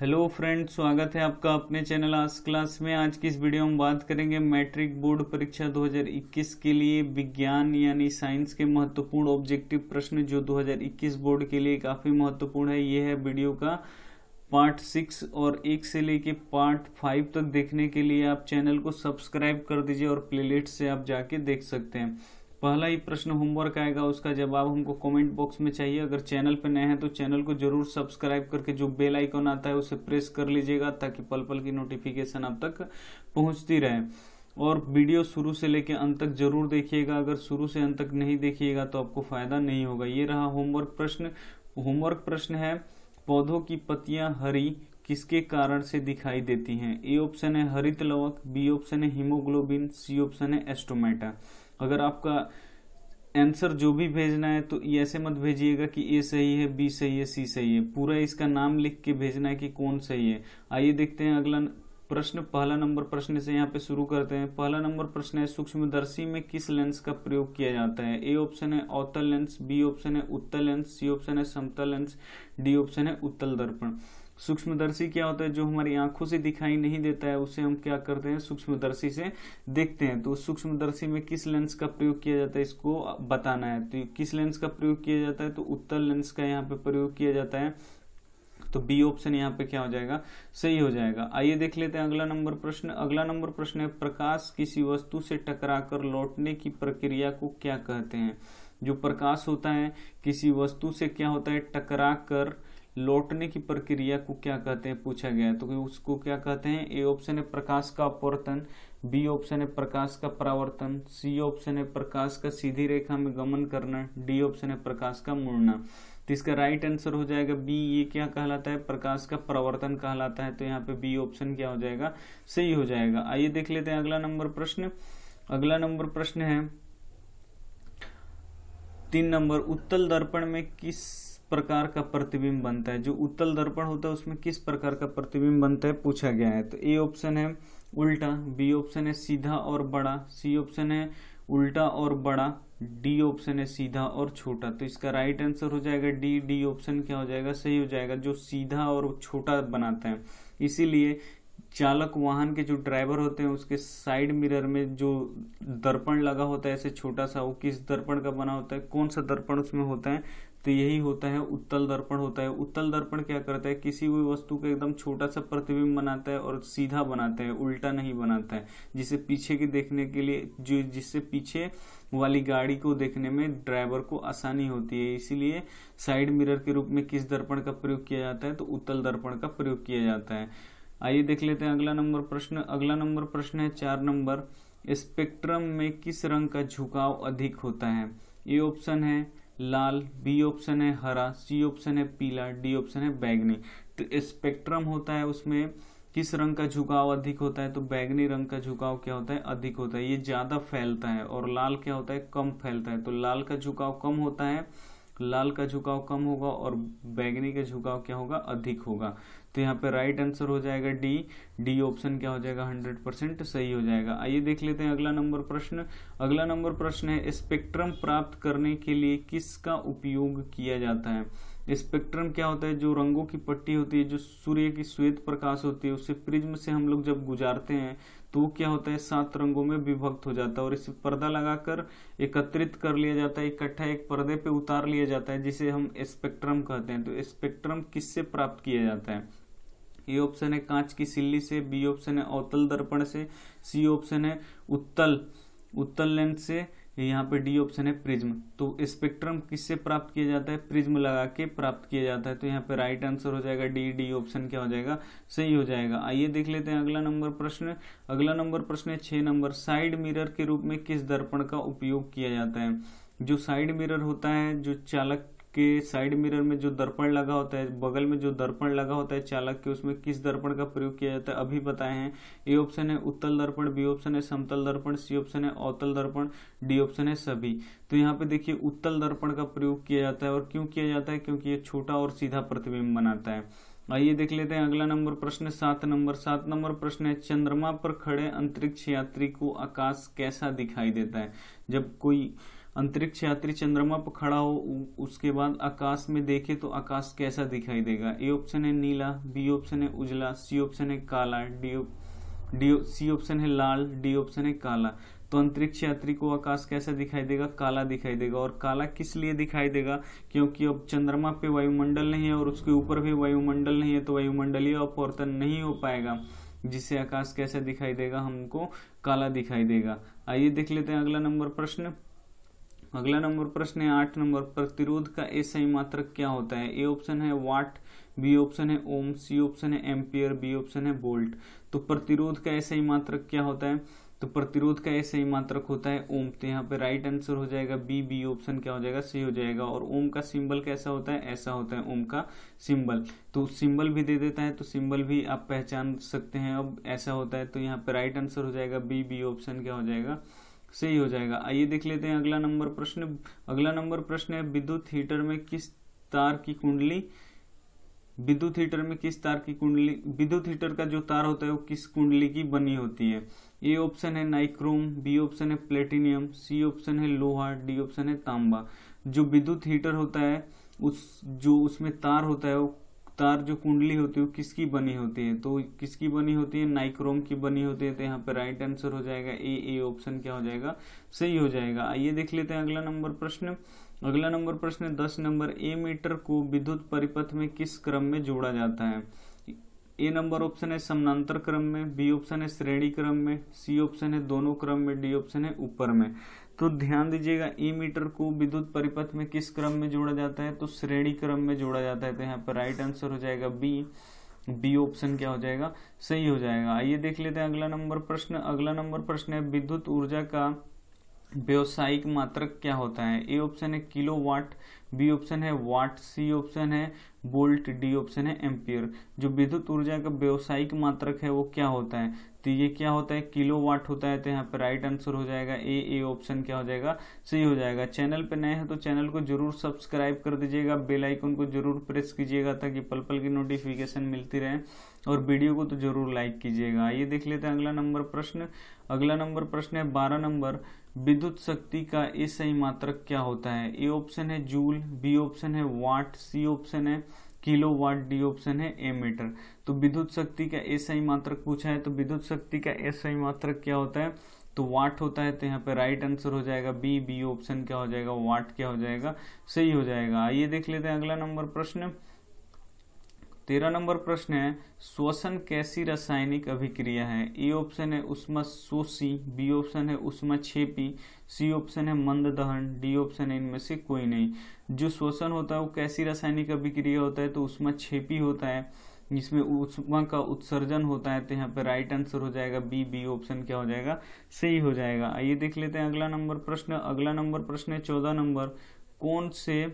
hello friend स्वागत है आपका अपने चैनल आज क्लास में आज की इस वीडियो में बात करेंगे मैट्रिक बोर्ड परीक्षा 2021 के लिए विज्ञान यानी साइंस के महत्वपूर्ण ऑब्जेक्टिव प्रश्न जो 2021 बोर्ड के लिए काफ़ी महत्वपूर्ण है ये है वीडियो का पार्ट सिक्स और एक से लेके पार्ट फाइव तक देखने के लिए आप चैनल को सब्सक्राइब कर दीजिए और प्लेलिस्ट से आप जाके देख सकते हैं पहला ही प्रश्न होमवर्क आएगा उसका जवाब हमको कमेंट बॉक्स में चाहिए अगर चैनल पर नए हैं तो चैनल को जरूर सब्सक्राइब करके जो बेल आइकॉन आता है उसे प्रेस कर लीजिएगा ताकि पल पल की नोटिफिकेशन आप तक पहुंचती रहे और वीडियो शुरू से लेकर अंत तक जरूर देखिएगा अगर शुरू से अंत तक नहीं देखिएगा तो आपको फायदा नहीं होगा ये रहा होमवर्क प्रश्न होमवर्क प्रश्न है पौधों की पत्तियां हरी किसके कारण से दिखाई देती हैं ए ऑप्शन है हरित लवक बी ऑप्शन है हीमोग्लोबिन सी ऑप्शन है एस्टोमेटा अगर आपका आंसर जो भी भेजना है तो ये ऐसे मत भेजिएगा कि ए सही है बी सही है सी सही है पूरा इसका नाम लिख के भेजना है कि कौन सही है आइए देखते हैं अगला प्रश्न पहला नंबर प्रश्न से यहाँ पे शुरू करते हैं पहला नंबर प्रश्न है सूक्ष्मदर्शी में किस लेंस का प्रयोग किया जाता है ए ऑप्शन है अवतल लेंस बी ऑप्शन है उत्तल लेंस सी ऑप्शन है समतल लेंस डी ऑप्शन है उत्तल दर्पण सूक्ष्मदर्शी क्या होता है जो हमारी आंखों से दिखाई नहीं देता है उसे हम क्या करते हैं सूक्ष्मदर्शी से देखते हैं तो सूक्ष्मदर्शी में किस लेंस का प्रयोग किया जाता है इसको बताना है तो किस लेंस का प्रयोग किया जाता है तो उत्तर लेंस का यहाँ पे प्रयोग किया जाता है तो बी ऑप्शन यहाँ पे क्या हो जाएगा सही हो जाएगा आइए देख लेते हैं अगला नंबर प्रश्न अगला नंबर प्रश्न है प्रकाश किसी वस्तु से टकराकर लौटने की प्रक्रिया को क्या कहते हैं जो प्रकाश होता है किसी वस्तु से क्या होता है टकरा कर लौटने की प्रक्रिया को क्या कहते हैं पूछा गया तो उसको क्या कहते हैं ए ऑप्शन है प्रकाश का अपवर्तन बी ऑप्शन है प्रकाश का परावर्तन सी ऑप्शन है प्रकाश का सीधी रेखा में गमन करना डी ऑप्शन है प्रकाश का मुड़ना तो इसका राइट आंसर हो जाएगा बी ये क्या कहलाता है प्रकाश का परावर्तन कहलाता है तो यहाँ पे बी ऑप्शन क्या हो जाएगा सही हो जाएगा आइए देख लेते हैं अगला नंबर प्रश्न अगला नंबर प्रश्न है तीन नंबर उत्तल दर्पण में किस प्रकार का प्रतिबिंब बनता है जो उत्तल दर्पण होता है उसमें किस प्रकार का प्रतिबिंब बनता है पूछा गया है तो ए ऑप्शन है उल्टा बी ऑप्शन है सीधा और बड़ा सी ऑप्शन है उल्टा और बड़ा डी ऑप्शन है सीधा और छोटा तो इसका राइट आंसर हो जाएगा डी डी ऑप्शन क्या हो जाएगा सही हो जाएगा जो सीधा और छोटा बनाता है इसीलिए चालक वाहन के जो ड्राइवर होते हैं उसके साइड मिरर में जो दर्पण लगा होता है ऐसे छोटा सा वो किस दर्पण का बना होता है कौन सा दर्पण उसमें होता है तो यही होता है उत्तल दर्पण होता है उत्तल दर्पण क्या करता है किसी भी वस्तु का एकदम छोटा सा प्रतिबिंब बनाता है और सीधा बनाता है उल्टा नहीं बनाता है जिसे पीछे के देखने के लिए जो जिससे पीछे वाली गाड़ी को देखने में ड्राइवर को आसानी होती है इसीलिए साइड मिरर के रूप में किस दर्पण का प्रयोग किया जाता है तो उत्तल दर्पण का प्रयोग किया जाता है आइए देख लेते हैं अगला नंबर प्रश्न अगला नंबर प्रश्न है चार नंबर स्पेक्ट्रम में किस रंग का झुकाव अधिक होता है ये ऑप्शन है लाल बी ऑप्शन है हरा सी ऑप्शन है पीला डी ऑप्शन है बैगनी तो स्पेक्ट्रम होता है उसमें किस रंग का झुकाव अधिक होता है तो बैगनी रंग का झुकाव क्या होता है अधिक होता है ये ज़्यादा फैलता है और लाल क्या होता है कम फैलता है तो लाल का झुकाव कम होता है लाल का झुकाव कम होगा और बैगनी का झुकाव क्या होगा अधिक होगा तो यहाँ पे राइट आंसर हो जाएगा डी डी ऑप्शन क्या हो जाएगा हंड्रेड परसेंट सही हो जाएगा आइए देख लेते हैं अगला नंबर प्रश्न अगला नंबर प्रश्न है स्पेक्ट्रम प्राप्त करने के लिए किसका उपयोग किया जाता है स्पेक्ट्रम क्या होता है जो रंगों की पट्टी होती है जो सूर्य की श्वेत प्रकाश होती है उसे प्रिज्म से हम लोग जब गुजारते हैं तो क्या होता है सात रंगों में विभक्त हो जाता है और इसे पर्दा लगाकर एकत्रित कर लिया जाता है इकट्ठा एक, एक पर्दे पे उतार लिया जाता है जिसे हम स्पेक्ट्रम कहते हैं तो स्पेक्ट्रम किससे प्राप्त किया जाता है ए ऑप्शन है कांच की सिल्ली से बी ऑप्शन है अवतल दर्पण से सी ऑप्शन है उत्तल उत्तल लेंस से यहाँ पे डी ऑप्शन है प्रिज्म तो स्पेक्ट्रम किससे प्राप्त किया जाता है प्रिज्म लगा के प्राप्त किया जाता है तो यहाँ पे राइट आंसर हो जाएगा डी डी ऑप्शन क्या हो जाएगा सही हो जाएगा आइए देख लेते हैं अगला नंबर प्रश्न अगला नंबर प्रश्न है छह नंबर साइड मिरर के रूप में किस दर्पण का उपयोग किया जाता है जो साइड मिरर होता है जो चालक के साइड मिरर में जो दर्पण लगा होता है बगल में जो दर्पण लगा होता है चालक के उसमें किस दर्पण का प्रयोग किया जाता है अभी बताए हैं ए ऑप्शन है उत्तल दर्पण बी ऑप्शन है समतल दर्पण सी ऑप्शन है अवतल दर्पण डी ऑप्शन है सभी तो यहाँ पे देखिए उत्तल दर्पण का प्रयोग किया जाता है और क्यों किया जाता है क्योंकि ये छोटा और सीधा प्रतिबिंब बनाता है आइए देख लेते हैं अगला नंबर प्रश्न सात नंबर सात नंबर प्रश्न है चंद्रमा पर खड़े अंतरिक्ष यात्री को आकाश कैसा दिखाई देता है जब कोई अंतरिक्ष यात्री चंद्रमा पर खड़ा हो उसके बाद आकाश में देखे तो आकाश कैसा दिखाई देगा ए ऑप्शन है नीला बी ऑप्शन है उजला सी ऑप्शन है काला डी डी सी ऑप्शन है लाल डी ऑप्शन है काला तो अंतरिक्ष यात्री को आकाश कैसा दिखाई देगा काला दिखाई देगा और काला किस लिए दिखाई देगा क्योंकि अब चंद्रमा पे वायुमंडल नहीं है और उसके ऊपर भी वायुमंडल नहीं है तो वायुमंडलीय अपवर्तन नहीं हो पाएगा जिससे आकाश कैसा दिखाई देगा हमको काला दिखाई देगा आइए देख लेते हैं अगला नंबर प्रश्न अगला नंबर प्रश्न है आठ नंबर प्रतिरोध का एसआई मात्रक क्या होता है ए ऑप्शन है वाट बी ऑप्शन है ओम सी ऑप्शन है एम्पियर बी ऑप्शन है बोल्ट तो प्रतिरोध का एसआई मात्रक क्या होता है तो प्रतिरोध का एसआई मात्रक होता है ओम तो यहाँ पे राइट आंसर हो जाएगा बी बी ऑप्शन क्या हो जाएगा सी हो जाएगा और ओम का सिंबल कैसा होता है ऐसा होता है ओम का सिंबल तो सिंबल भी दे देता है तो सिंबल भी आप पहचान सकते हैं अब ऐसा होता है तो यहाँ पे राइट आंसर हो जाएगा बी बी ऑप्शन क्या हो जाएगा सही हो जाएगा आइए देख लेते हैं अगला नंबर प्रश्न अगला नंबर प्रश्न है विद्युत हीटर में किस तार की कुंडली विद्युत हीटर में किस तार की कुंडली विद्युत हीटर का जो तार होता है वो किस कुंडली की बनी होती है ए ऑप्शन है नाइक्रोम बी ऑप्शन है प्लेटिनियम सी ऑप्शन है लोहा डी ऑप्शन है तांबा जो विद्युत हीटर होता है उस जो उसमें तार होता है वो तार जो कुंडली होती है वो किसकी बनी होती है तो किसकी बनी होती है नाइक्रोम की बनी होती है तो यहाँ पे राइट आंसर हो जाएगा ए ए ऑप्शन क्या हो जाएगा सही हो जाएगा आइए देख लेते हैं अगला नंबर प्रश्न अगला नंबर प्रश्न दस नंबर ए मीटर को विद्युत परिपथ में किस क्रम में जोड़ा जाता है ए नंबर ऑप्शन है समानांतर क्रम में बी ऑप्शन है श्रेणी क्रम में सी ऑप्शन है दोनों क्रम में डी ऑप्शन है ऊपर में तो ध्यान दीजिएगा ई मीटर को विद्युत परिपथ में किस क्रम में जोड़ा जाता है तो श्रेणी क्रम में जोड़ा जाता है तो यहाँ पर राइट आंसर हो जाएगा बी बी ऑप्शन क्या हो जाएगा सही हो जाएगा आइए देख लेते हैं अगला नंबर प्रश्न अगला नंबर प्रश्न है विद्युत ऊर्जा का व्यावसायिक मात्रक क्या होता है ए ऑप्शन है किलो वाट बी ऑप्शन है वाट सी ऑप्शन है बोल्ट डी ऑप्शन है एम्पियर जो विद्युत ऊर्जा का व्यावसायिक मात्रक है वो क्या होता है तो ये क्या होता है किलो वाट होता है तो यहाँ पर राइट आंसर हो जाएगा ए ए ऑप्शन क्या हो जाएगा सही हो जाएगा चैनल पे नए हैं तो चैनल को जरूर सब्सक्राइब कर दीजिएगा बेल आइकन को जरूर प्रेस कीजिएगा ताकि पल पल की नोटिफिकेशन मिलती रहे और वीडियो को तो जरूर लाइक कीजिएगा ये देख लेते हैं अगला नंबर प्रश्न अगला नंबर प्रश्न है बारह नंबर विद्युत शक्ति का ए सही मात्रक क्या होता है ए ऑप्शन है जूल बी ऑप्शन है वाट सी ऑप्शन है किलो वाट डी ऑप्शन है ए मीटर तो विद्युत शक्ति का एसआई मात्रक पूछा है तो विद्युत शक्ति का एसआई मात्रक क्या होता है तो वाट होता है तो यहाँ पे राइट आंसर हो जाएगा बी बी ऑप्शन क्या हो जाएगा वाट क्या हो जाएगा सही हो जाएगा आइए देख लेते हैं अगला नंबर प्रश्न तेरह नंबर प्रश्न है श्वसन कैसी रासायनिक अभिक्रिया है ए ऑप्शन है उष्मा शोषी बी ऑप्शन है उष्मा छेपी सी ऑप्शन है मंद दहन डी ऑप्शन है इनमें से कोई नहीं जो श्वसन होता है वो कैसी रासायनिक अभिक्रिया होता है तो उष्मा छेपी होता है जिसमें ऊष्मा का उत्सर्जन होता है तो यहाँ पे राइट आंसर हो जाएगा बी बी ऑप्शन क्या हो जाएगा सही हो जाएगा आइए देख लेते हैं अगला नंबर प्रश्न अगला नंबर प्रश्न है चौदह नंबर कौन से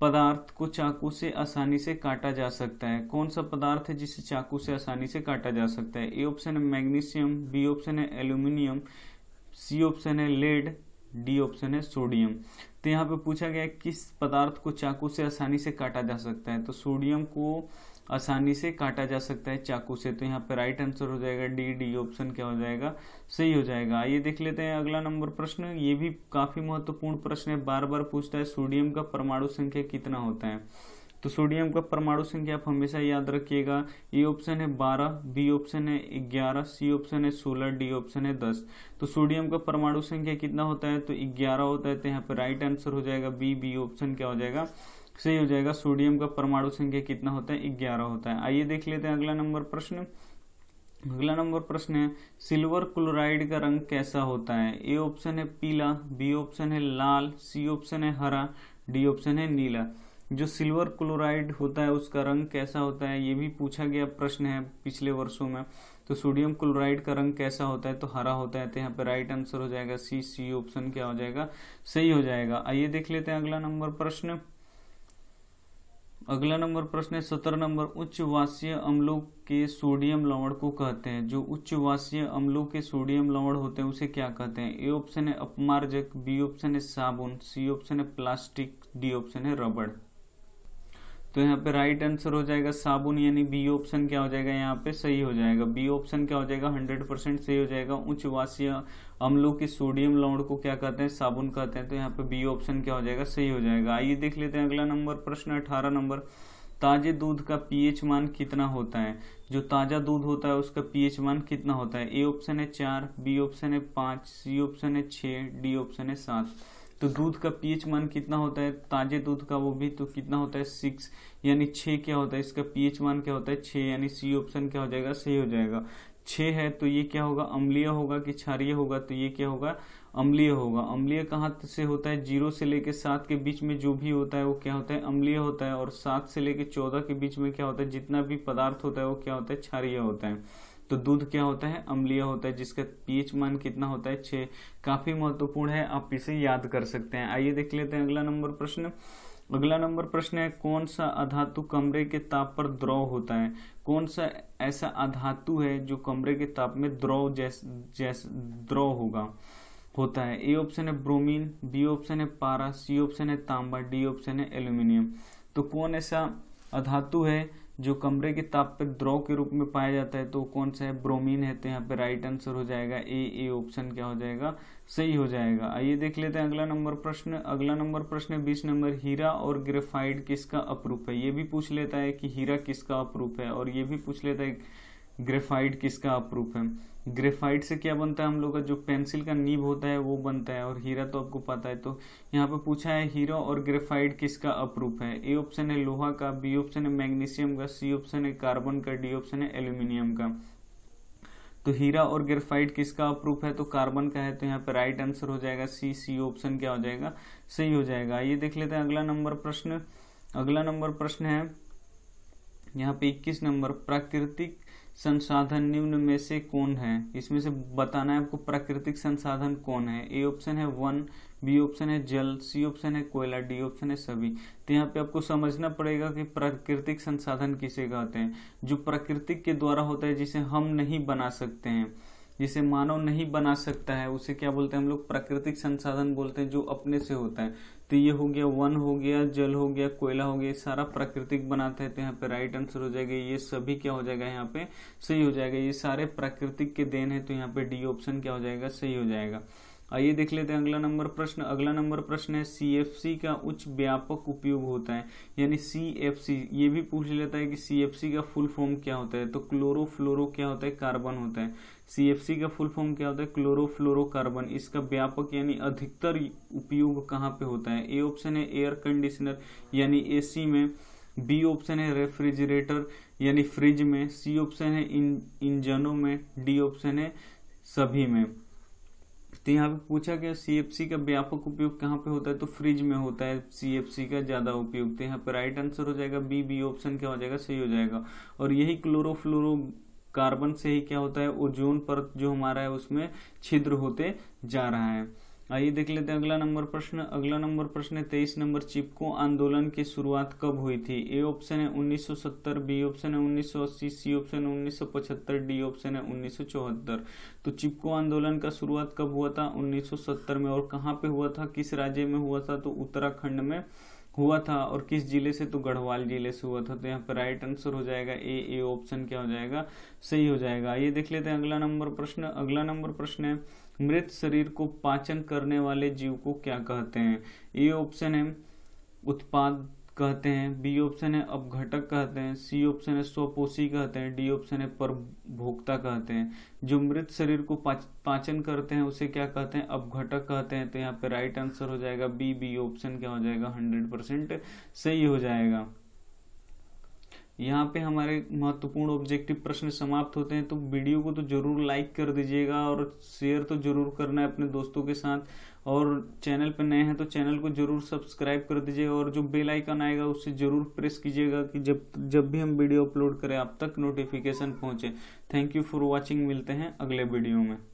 पदार्थ को चाकू से आसानी से काटा जा सकता है कौन सा पदार्थ है जिसे चाकू से आसानी से काटा जा सकता है ए ऑप्शन है मैग्नीशियम बी ऑप्शन है एल्यूमिनियम सी ऑप्शन है लेड डी ऑप्शन है सोडियम तो यहाँ पे पूछा गया है किस पदार्थ को चाकू से आसानी से काटा जा सकता है तो सोडियम को आसानी से काटा जा सकता है चाकू से तो यहाँ पे राइट आंसर हो जाएगा डी डी ऑप्शन क्या हो जाएगा सही हो जाएगा आइए देख लेते हैं अगला नंबर प्रश्न ये भी काफी महत्वपूर्ण प्रश्न है बार बार पूछता है सोडियम का परमाणु संख्या कितना होता है तो सोडियम का परमाणु संख्या आप हमेशा याद रखिएगा ए e ऑप्शन है बारह बी ऑप्शन है ग्यारह सी ऑप्शन है 16 डी ऑप्शन है दस तो सोडियम का परमाणु संख्या कितना होता है तो ग्यारह होता है तो यहाँ पर राइट आंसर हो जाएगा बी बी ऑप्शन क्या हो जाएगा सही हो जाएगा सोडियम का परमाणु संख्या कितना होता है ग्यारह होता है आइए देख लेते हैं अगला नंबर प्रश्न अगला नंबर प्रश्न है सिल्वर क्लोराइड का रंग कैसा होता है ए ऑप्शन है पीला बी ऑप्शन है लाल सी ऑप्शन है हरा डी ऑप्शन है नीला जो सिल्वर क्लोराइड होता है उसका रंग कैसा होता है ये भी पूछा गया प्रश्न है पिछले वर्षों में तो सोडियम क्लोराइड का रंग कैसा होता है तो हरा होता है तो यहाँ पे राइट आंसर हो जाएगा सी सी ऑप्शन क्या हो जाएगा सही हो जाएगा आइए देख लेते हैं अगला नंबर प्रश्न अगला नंबर प्रश्न है सत्रह नंबर उच्च वासीय अम्लों के सोडियम लवण को कहते हैं जो उच्च वासीय अम्लों के सोडियम लवण होते हैं उसे क्या कहते हैं ए ऑप्शन है अपमार्जक बी ऑप्शन है साबुन सी ऑप्शन है प्लास्टिक डी ऑप्शन है रबड़ तो यहाँ पे राइट आंसर हो जाएगा साबुन यानी बी ऑप्शन क्या हो जाएगा यहाँ पे सही हो जाएगा बी ऑप्शन क्या हो जाएगा हंड्रेड परसेंट सही हो जाएगा उच्च वासीय अम्लों की सोडियम लौड़ को क्या कहते हैं साबुन कहते हैं तो यहाँ पे बी ऑप्शन क्या हो जाएगा सही हो जाएगा आइए देख लेते हैं अगला नंबर प्रश्न अठारह नंबर ताजे दूध का पीएच मान कितना होता है जो ताजा दूध होता है उसका पीएच मान कितना होता है ए ऑप्शन है चार बी ऑप्शन है पाँच सी ऑप्शन है छः डी ऑप्शन है सात तो दूध का पीएच मान कितना होता है ताजे दूध का वो भी तो कितना होता है सिक्स यानी छः क्या होता है इसका पीएच मान क्या होता है छः यानी सी ऑप्शन क्या हो जाएगा सही हो जाएगा छः है तो ये क्या होगा अम्लीय होगा कि क्षारिय होगा तो ये क्या होगा अम्लीय होगा अम्लीय कहाँ से होता है जीरो से लेके सात के बीच में जो भी होता है वो क्या होता है अम्लीय होता है और सात से लेके चौदह के बीच में क्या होता है जितना भी पदार्थ होता है वो क्या होता है क्षारिय होता है तो दूध क्या होता है अम्लीय होता है जिसका पीएच मान कितना होता है छ काफ़ी महत्वपूर्ण है आप इसे याद कर सकते हैं आइए देख लेते हैं अगला नंबर प्रश्न अगला नंबर प्रश्न है कौन सा अधातु कमरे के ताप पर द्रव होता है कौन सा ऐसा अधातु है जो कमरे के ताप में द्रव जैस जैस द्रव होगा होता है ए ऑप्शन है ब्रोमीन बी ऑप्शन है पारा सी ऑप्शन है तांबा डी ऑप्शन है एल्यूमिनियम तो कौन ऐसा अधातु है जो कमरे के ताप पर द्रव के रूप में पाया जाता है तो कौन सा है ब्रोमीन है तो यहाँ पे राइट आंसर हो जाएगा ए ए ऑप्शन क्या हो जाएगा सही हो जाएगा आइए देख लेते हैं अगला नंबर प्रश्न अगला नंबर प्रश्न बीस नंबर हीरा और ग्रेफाइड किसका अपरूप है ये भी पूछ लेता है कि हीरा किसका अपरूप है और ये भी पूछ लेता है ग्रेफाइट किसका अप्रूफ है ग्रेफाइट से क्या बनता है हम लोग का जो पेंसिल का नीब होता है वो बनता है और हीरा तो आपको पता है तो यहाँ पे पूछा है हीरा और ग्रेफाइट किसका अप्रूफ है ए ऑप्शन है लोहा का बी ऑप्शन है मैग्नीशियम का सी ऑप्शन है कार्बन का डी ऑप्शन है एल्यूमिनियम का तो हीरा और ग्रेफाइट किसका अप्रूफ है तो कार्बन का है तो यहाँ पे राइट आंसर हो जाएगा सी सी ऑप्शन क्या हो जाएगा सही हो जाएगा ये देख लेते हैं अगला नंबर प्रश्न अगला नंबर प्रश्न है यहाँ पे इक्कीस नंबर प्राकृतिक संसाधन निम्न में से कौन है इसमें से बताना है आपको प्राकृतिक संसाधन कौन है ए ऑप्शन है वन बी ऑप्शन है जल सी ऑप्शन है कोयला डी ऑप्शन है सभी तो यहाँ पे आपको समझना पड़ेगा कि प्राकृतिक संसाधन किसे कहते हैं जो प्रकृति के द्वारा होता है जिसे हम नहीं बना सकते हैं जिसे मानव नहीं बना सकता है उसे क्या बोलते हैं हम लोग प्राकृतिक संसाधन बोलते हैं जो अपने से होता है तो ये हो गया वन हो गया जल हो गया कोयला हो गया सारा प्राकृतिक बनाते हैं तो यहाँ पे राइट आंसर हो जाएगा ये सभी क्या हो जाएगा यहाँ पे सही हो जाएगा ये सारे प्राकृतिक के देन है तो यहाँ पे डी ऑप्शन क्या हो जाएगा सही हो जाएगा आइए देख लेते हैं अगला नंबर प्रश्न अगला नंबर प्रश्न है सी का उच्च व्यापक उपयोग होता है यानी सी ये भी पूछ लेता है कि सी का फुल फॉर्म क्या होता है तो क्लोरो फ्लोरो क्या होता है कार्बन होता है सी का फुल फॉर्म क्या होता है क्लोरोफ्लोरोकार्बन इसका व्यापक यानी अधिकतर उपयोग कहाँ पे होता है ए ऑप्शन है एयर कंडीशनर यानी एसी में बी ऑप्शन है रेफ्रिजरेटर यानी फ्रिज में सी ऑप्शन है इन इंजनों में डी ऑप्शन है सभी में तो यहाँ पे पूछा गया सी का व्यापक उपयोग कहाँ पे होता है तो फ्रिज में होता है सी का ज़्यादा उपयोग तो यहाँ पे राइट आंसर हो जाएगा बी बी ऑप्शन क्या हो जाएगा सही हो जाएगा और यही क्लोरोफ्लोरो कार्बन से ही क्या होता है ओजोन परत जो हमारा है उसमें छिद्र होते जा रहा है आइए देख लेते हैं अगला नंबर प्रश्न अगला नंबर प्रश्न है तेईस नंबर चिपको आंदोलन की शुरुआत कब हुई थी ए ऑप्शन है 1970 बी ऑप्शन है 1980 सी ऑप्शन है 1975 डी ऑप्शन है 1974 तो चिपको आंदोलन का शुरुआत कब हुआ था 1970 में और कहाँ पे हुआ था किस राज्य में हुआ था तो उत्तराखंड में हुआ था और किस जिले से तो गढ़वाल जिले से हुआ था तो यहाँ पर राइट आंसर हो जाएगा ए ए ऑप्शन क्या हो जाएगा सही हो जाएगा ये देख लेते हैं अगला नंबर प्रश्न अगला नंबर प्रश्न है मृत शरीर को पाचन करने वाले जीव को क्या कहते हैं ए ऑप्शन है उत्पाद कहते हैं बी ऑप्शन है अपघटक कहते हैं सी ऑप्शन है स्वपोषी कहते हैं डी ऑप्शन है परभोक्ता कहते हैं जो मृत शरीर को पाच, पाचन करते हैं उसे क्या कहते हैं अपघटक कहते हैं तो यहाँ पे राइट आंसर हो जाएगा बी बी ऑप्शन क्या हो जाएगा हंड्रेड परसेंट सही हो जाएगा यहाँ पे हमारे महत्वपूर्ण ऑब्जेक्टिव प्रश्न समाप्त होते हैं तो वीडियो को तो जरूर लाइक कर दीजिएगा और शेयर तो जरूर करना है अपने दोस्तों के साथ और चैनल पर नए हैं तो चैनल को जरूर सब्सक्राइब कर दीजिए और जो बेल आइकन आएगा उससे जरूर प्रेस कीजिएगा कि जब जब भी हम वीडियो अपलोड करें आप तक नोटिफिकेशन पहुंचे थैंक यू फॉर वॉचिंग मिलते हैं अगले वीडियो में